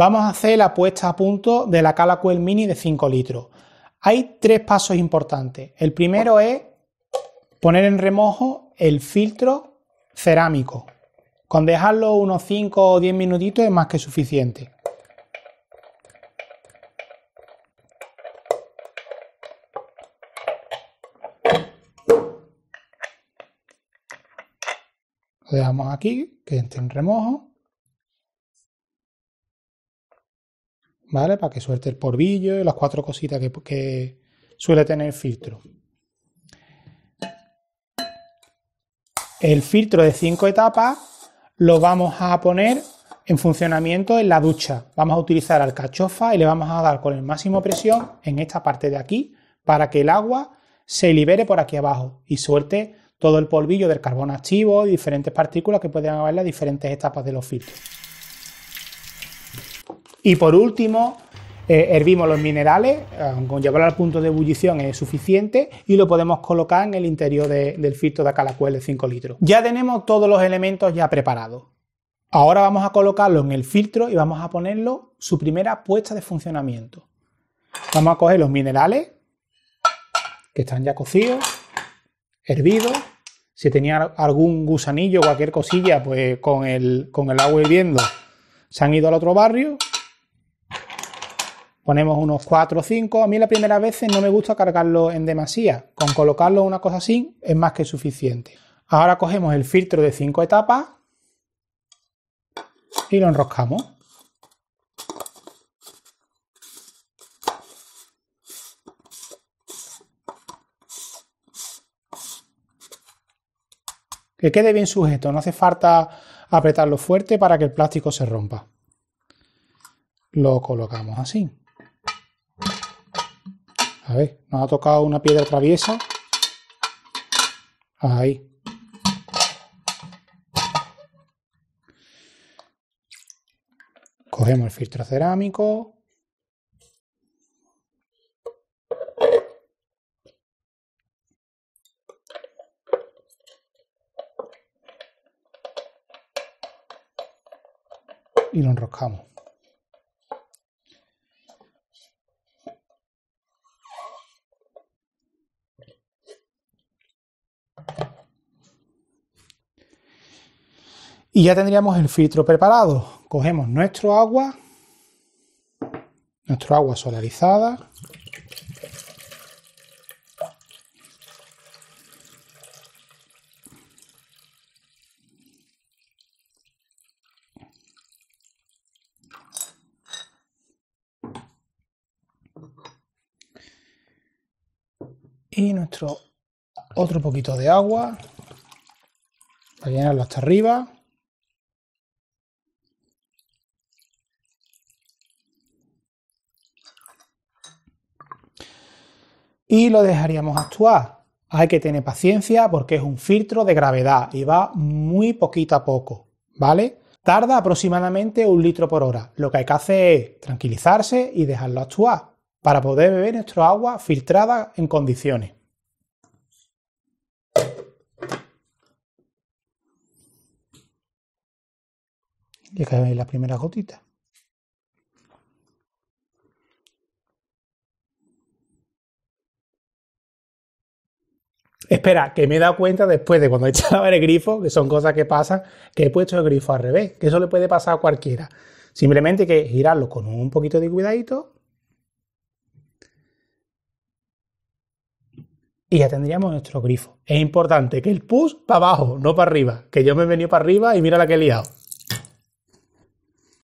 Vamos a hacer la puesta a punto de la Calacuel Mini de 5 litros. Hay tres pasos importantes. El primero es poner en remojo el filtro cerámico. Con dejarlo unos 5 o 10 minutitos es más que suficiente. Lo dejamos aquí, que esté en remojo. Para que suelte el polvillo y las cuatro cositas que, suele tener el filtro. El filtro de cinco etapas lo vamos a poner en funcionamiento en la ducha. Vamos a utilizar alcachofa y le vamos a dar con el máximo presión en esta parte de aquí para que el agua se libere por aquí abajo y suelte todo el polvillo del carbón activo y diferentes partículas que pueden haber en las diferentes etapas de los filtros. Y por último, eh, hervimos los minerales, con llevarlo al punto de ebullición es suficiente y lo podemos colocar en el interior del filtro de Acalacuel de 5 litros. Ya tenemos todos los elementos ya preparados. Ahora vamos a colocarlo en el filtro y vamos a ponerlo su primera puesta de funcionamiento. Vamos a coger los minerales que están ya cocidos, hervidos. Si tenía algún gusanillo o cualquier cosilla, pues con el, con el agua hirviendo se han ido al otro barrio ponemos unos 4 o 5. A mí la primera vez no me gusta cargarlo en demasía. Con colocarlo una cosa así es más que suficiente. Ahora cogemos el filtro de 5 etapas y lo enroscamos. Que quede bien sujeto, no hace falta apretarlo fuerte para que el plástico se rompa. Lo colocamos así. A ver, nos ha tocado una piedra traviesa. Ahí. Cogemos el filtro cerámico. Y lo enroscamos. Y ya tendríamos el filtro preparado. Cogemos nuestro agua, nuestro agua solarizada. Y nuestro otro poquito de agua para llenarlo hasta arriba. y lo dejaríamos actuar. Hay que tener paciencia porque es un filtro de gravedad y va muy poquito a poco, ¿vale? Tarda aproximadamente un litro por hora. Lo que hay que hacer es tranquilizarse y dejarlo actuar para poder beber nuestro agua filtrada en condiciones. Ya cae la primera gotita. Espera, que me he dado cuenta después de cuando he echado el grifo, que son cosas que pasan, que he puesto el grifo al revés, que eso le puede pasar a cualquiera. Simplemente que girarlo con un poquito de cuidadito. Y ya tendríamos nuestro grifo. Es importante que el push para abajo, no para arriba. Que yo me he venido para arriba y mira la que he liado.